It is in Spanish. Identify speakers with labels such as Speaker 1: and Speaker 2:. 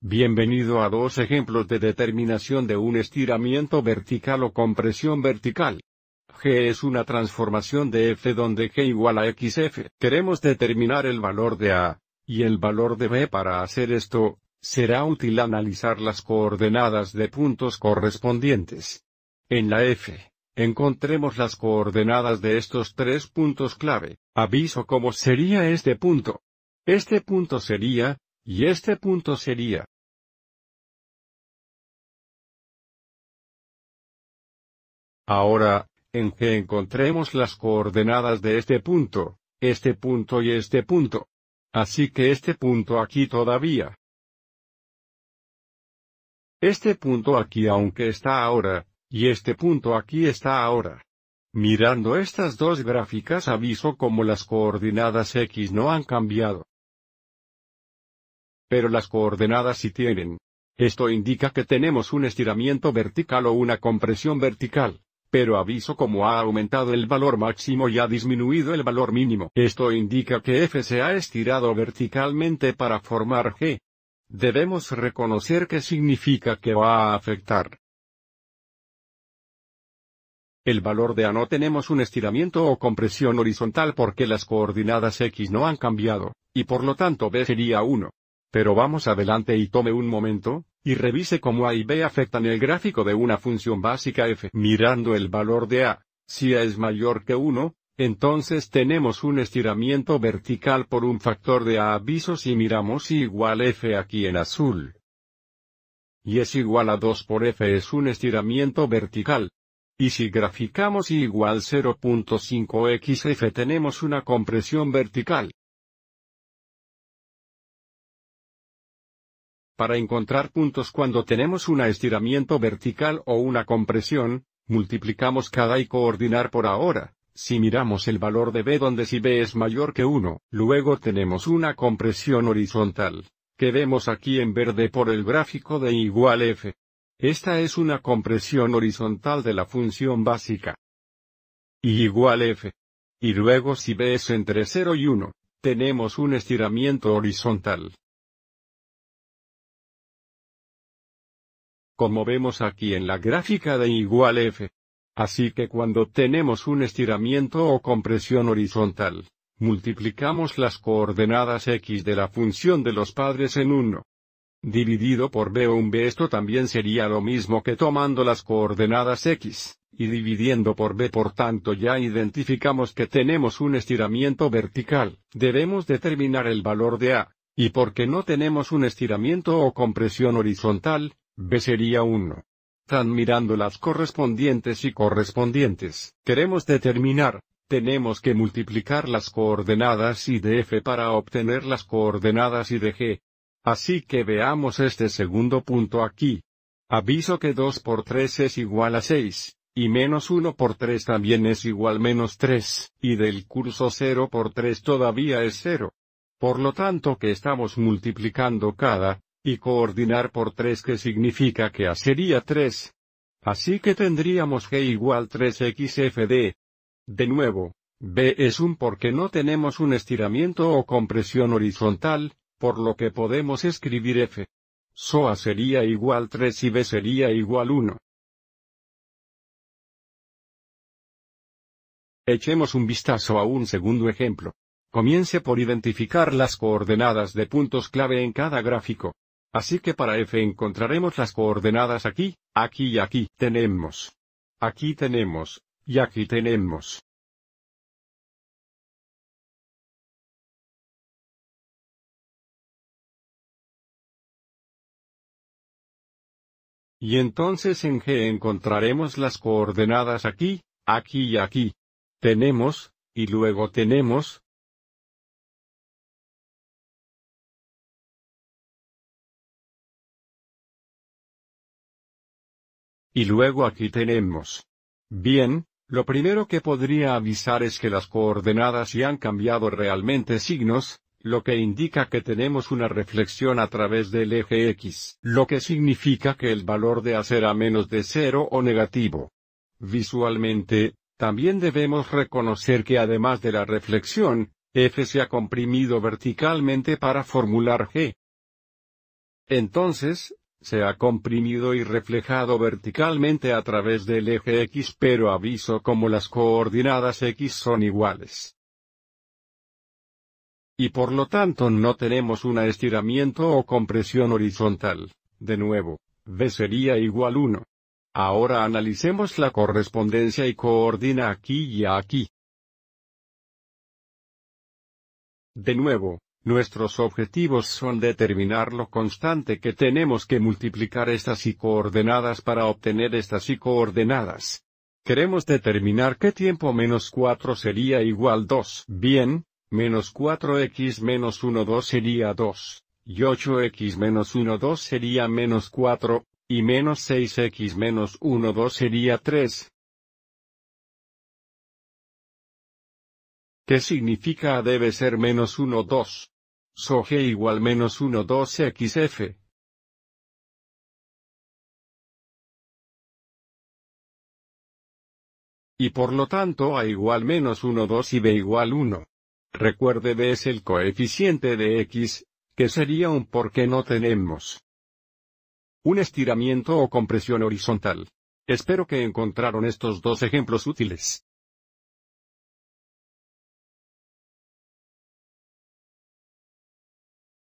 Speaker 1: Bienvenido a dos ejemplos de determinación de un estiramiento vertical o compresión vertical. G es una transformación de F donde G igual a XF. Queremos determinar el valor de A y el valor de B para hacer esto, será útil analizar las coordenadas de puntos correspondientes. En la F, encontremos las coordenadas de estos tres puntos clave. Aviso cómo sería este punto. Este punto
Speaker 2: sería, y este punto sería. Ahora, en que encontremos
Speaker 1: las coordenadas de este punto, este punto y este punto. Así que este punto aquí todavía. Este punto aquí aunque está ahora, y este punto aquí está ahora. Mirando estas dos gráficas aviso como las coordenadas X no han cambiado. Pero las coordenadas sí tienen. Esto indica que tenemos un estiramiento vertical o una compresión vertical. Pero aviso como ha aumentado el valor máximo y ha disminuido el valor mínimo. Esto indica que F se ha estirado verticalmente para formar G. Debemos reconocer qué significa que va a afectar el valor de A no tenemos un estiramiento o compresión horizontal porque las coordenadas X no han cambiado, y por lo tanto B sería 1. Pero vamos adelante y tome un momento, y revise cómo A y B afectan el gráfico de una función básica f. Mirando el valor de A, si A es mayor que 1, entonces tenemos un estiramiento vertical por un factor de A aviso si miramos igual f aquí en azul. Y es igual a 2 por f es un estiramiento vertical. Y si graficamos y igual 0.5xf tenemos una compresión vertical. Para encontrar puntos cuando tenemos un estiramiento vertical o una compresión, multiplicamos cada y coordinar por ahora. Si miramos el valor de B donde si B es mayor que 1, luego tenemos una compresión horizontal, que vemos aquí en verde por el gráfico de igual F. Esta es una compresión horizontal de la función básica. Y igual F. Y luego si B es entre 0 y 1, tenemos un estiramiento horizontal, como vemos aquí en la gráfica de igual f. Así que cuando tenemos un estiramiento o compresión horizontal, multiplicamos las coordenadas x de la función de los padres en 1. Dividido por b o un b esto también sería lo mismo que tomando las coordenadas x, y dividiendo por b por tanto ya identificamos que tenemos un estiramiento vertical, debemos determinar el valor de a, y porque no tenemos un estiramiento o compresión horizontal, B sería 1. Tan mirando las correspondientes y correspondientes, queremos determinar, tenemos que multiplicar las coordenadas y de f para obtener las coordenadas y de g. Así que veamos este segundo punto aquí. Aviso que 2 por 3 es igual a 6, y menos 1 por 3 también es igual menos 3, y del curso 0 por 3 todavía es 0. Por lo tanto que estamos multiplicando cada y coordinar por 3 que significa que A sería 3. Así que tendríamos G igual 3XFD. De nuevo, B es un porque no tenemos un estiramiento o compresión horizontal,
Speaker 2: por lo que podemos escribir F. SOA sería igual 3 y B sería igual 1. Echemos un vistazo a un segundo ejemplo. Comience por identificar las coordenadas de
Speaker 1: puntos clave en cada gráfico. Así que para f encontraremos las coordenadas aquí,
Speaker 2: aquí y aquí tenemos. Aquí tenemos, y aquí tenemos. Y entonces en G encontraremos las coordenadas aquí, aquí y aquí. Tenemos, y luego tenemos, Y luego aquí tenemos. Bien, lo primero que podría avisar
Speaker 1: es que las coordenadas ya han cambiado realmente signos, lo que indica que tenemos una reflexión a través del eje X, lo que significa que el valor de A será menos de cero o negativo. Visualmente, también debemos reconocer que además de la reflexión, F se ha comprimido verticalmente para formular G. Entonces, se ha comprimido y reflejado verticalmente a través del eje X pero aviso como las coordenadas X son iguales. Y por lo tanto no tenemos un estiramiento o compresión horizontal. De nuevo, B sería igual 1. Ahora analicemos la correspondencia y coordina aquí y aquí. De nuevo, Nuestros objetivos son determinar lo constante que tenemos que multiplicar estas y coordenadas para obtener estas y coordenadas. Queremos determinar qué tiempo menos 4 sería igual 2. Bien, menos 4x menos 1 2 sería 2, y 8x menos 1 2 sería menos 4, y menos 6x menos 1 2 sería 3. ¿Qué significa debe ser menos 1 2? so g igual
Speaker 2: menos 1 2 f. Y por lo tanto a igual
Speaker 1: menos 1 2 y b igual 1. Recuerde b es el coeficiente de x, que sería un qué no tenemos. Un estiramiento o compresión
Speaker 2: horizontal. Espero que encontraron estos dos ejemplos útiles.